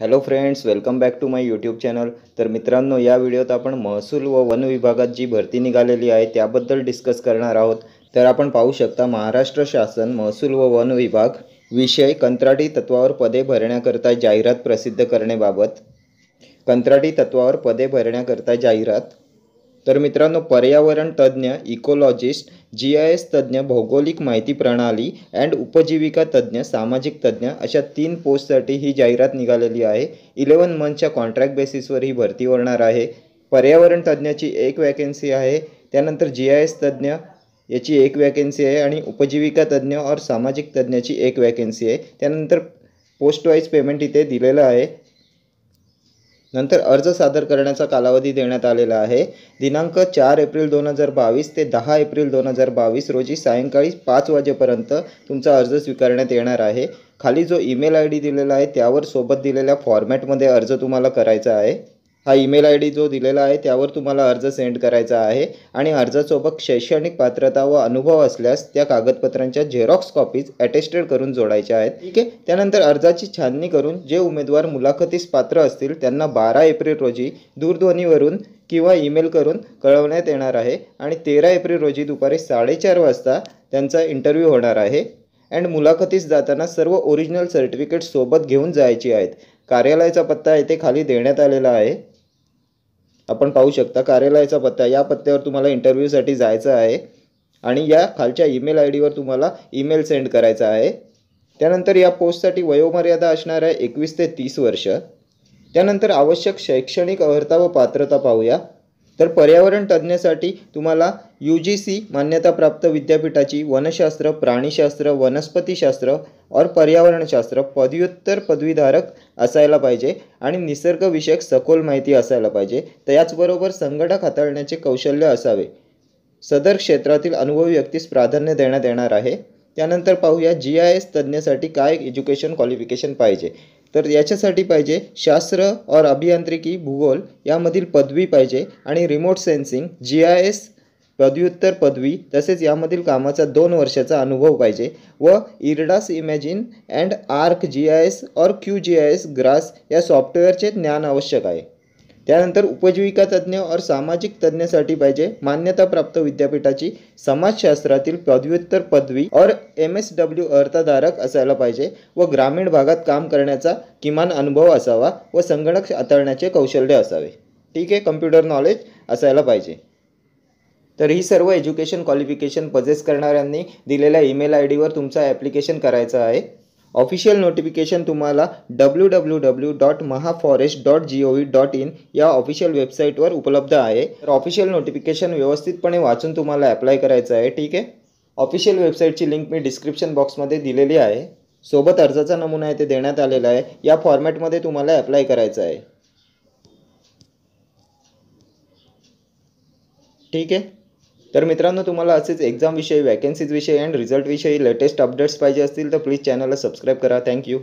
hello friends welcome back to my YouTube channel तर मित्रांनो या व्हिडिओत आपण महसूल व वन विभागात जी भरती निघालेली आहे त्याबद्दल डिस्कस करणार आहोत तर आपण पाहू शकता महाराष्ट्र शासन महसूल व वन विभाग विषय कंत्राटी तत्वावर पदे भरण्याकरता जाहिरात प्रसिद्ध करण्याबाबत कंत्राटी तत्वावर पदे भरण्याकरता जाहिरात तर मित्रांनो पर्यावरण तज्ज्ञ इकोलॉजिस्ट जी आय एस तज्ज्ञ भौगोलिक माहिती प्रणाली अँड उपजीविका तज्ज्ञ सामाजिक तज्ज्ञ अशा तीन पोस्टसाठी ही जाहिरात निघालेली आहे इलेवन मंथच्या कॉन्ट्रॅक्ट बेसिसवर ही भरती होणार आहे पर्यावरण तज्ज्ञाची एक वॅकेन्सी आहे त्यानंतर जी आय एस तज्ज्ञ याची एक वॅकेन्सी आहे आणि उपजीविका तज्ज्ञ और सामाजिक तज्ज्ञाची एक वॅकेन्सी आहे त्यानंतर पोस्ट वाईज पेमेंट इथे दिलेलं आहे नंतर अर्ज सादर करण्याचा कालावधी देण्यात आलेला आहे दिनांक चार एप्रिल दोन हजार बावीस ते दहा एप्रिल दोन हजार बावीस रोजी सायंकाळी पाच वाजेपर्यंत तुमचा अर्ज स्वीकारण्यात येणार आहे खाली जो ईमेल आय डी दिलेला आहे त्यावर सोबत दिलेल्या फॉर्मॅटमध्ये अर्ज तुम्हाला करायचा आहे हा ईमेल आय डी जो दिलेला आहे त्यावर तुम्हाला अर्ज सेंड करायचा आहे आणि अर्जासोबत शैक्षणिक पात्रता व अनुभव असल्यास त्या कागदपत्रांच्या झेरॉक्स कॉपीज अटेस्टेड करून जोडायच्या आहेत ठीक आहे त्यानंतर अर्जाची छाननी करून जे उमेदवार मुलाखतीस पात्र असतील त्यांना बारा एप्रिल रोजी दूरध्वनीवरून किंवा ईमेल करून कळवण्यात येणार आहे आणि तेरा एप्रिल रोजी दुपारी साडेचार वाजता त्यांचा इंटरव्ह्यू होणार आहे अँड मुलाखतीस जाताना सर्व ओरिजिनल सर्टिफिकेट सोबत घेऊन जायची आहेत कार्यालयाचा पत्ता येथे खाली देण्यात आलेला आहे आपण पाहू शकता कार्यालयाचा पत्ता या पत्त्यावर तुम्हाला इंटरव्ह्यूसाठी जायचं आहे आणि या खालच्या ईमेल आय डीवर तुम्हाला ईमेल सेंड करायचा आहे त्यानंतर या पोस्टसाठी वयोमर्यादा असणार आहे एकवीस ते तीस वर्ष त्यानंतर आवश्यक शैक्षणिक अर्हता व पात्रता पाहूया तर पर्यावरण तज्ज्ञासाठी तुम्हाला यू जी सी मान्यताप्राप्त विद्यापीठाची वनशास्त्र प्राणीशास्त्र वनस्पतीशास्त्र और पर्यावरणशास्त्र पदव्युत्तर पदवीधारक असायला पाहिजे आणि निसर्गविषयक सखोल माहिती असायला पाहिजे त्याचबरोबर संगणक हाताळण्याचे कौशल्य असावे सदर क्षेत्रातील अनुभवी व्यक्तीस प्राधान्य देण्यात येणार आहे त्यानंतर पाहूया जी आय एस तज्ज्ञासाठी काय एज्युकेशन क्वालिफिकेशन पाहिजे तर याच्यासाठी पाहिजे शास्त्र और अभियांत्रिकी भूगोल यामधील पदवी पाहिजे आणि remote sensing G I S पदव्युत्तर पदवी तसेच यामधील कामाचा दोन वर्षाचा अनुभव पाहिजे व ERDAS Imagine and Arc G I S or Q G I S GRASS या सॉफ्टवेअरचे ज्ञान आवश्यक आहे त्यानंतर उपजीविका तज्ज्ञ और सामाजिक तज्ज्ञासाठी पाहिजे मान्यताप्राप्त विद्यापीठाची समाजशास्त्रातील पदव्युत्तर पदवी और एम एस डब्ल्यू अर्थधारक असायला पाहिजे व ग्रामीण भागात काम करण्याचा किमान अनुभव असावा व संगणक हाताळण्याचे कौशल्य असावे ठीक आहे कम्प्युटर नॉलेज असायला पाहिजे तर ही सर्व एज्युकेशन क्वालिफिकेशन पजेस करणाऱ्यांनी दिलेल्या ईमेल आय डीवर तुमचा ॲप्लिकेशन करायचा आहे ऑफिशियल नोटिफिकेशन तुम्हाला W W W dot Mahaforest dot G O V dot in या ऑफिशियल वेबसाईटवर उपलब्ध आहे तर ऑफिशियल नोटिफिकेशन व्यवस्थितपणे वाचून तुम्हाला अप्लाय करायचं आहे ठीक आहे ऑफिशियल वेबसाईटची लिंक मी डिस्क्रिप्शन बॉक्समध्ये दिलेली आहे सोबत अर्जाचा नमुना आहे ते देण्यात आलेला आहे या फॉर्मॅटमध्ये तुम्हाला अप्लाय करायचं आहे ठीक आहे तर मित्रांनो तुम्हाला असेच एक्झामविषयी वॅकन्सीजविषयी अँड रिझल्टविषयी लेटेस्ट अपडेट्स पाहिजे असतील तर प्लीज चॅनलला सबस्क्राईब करा थँक्यू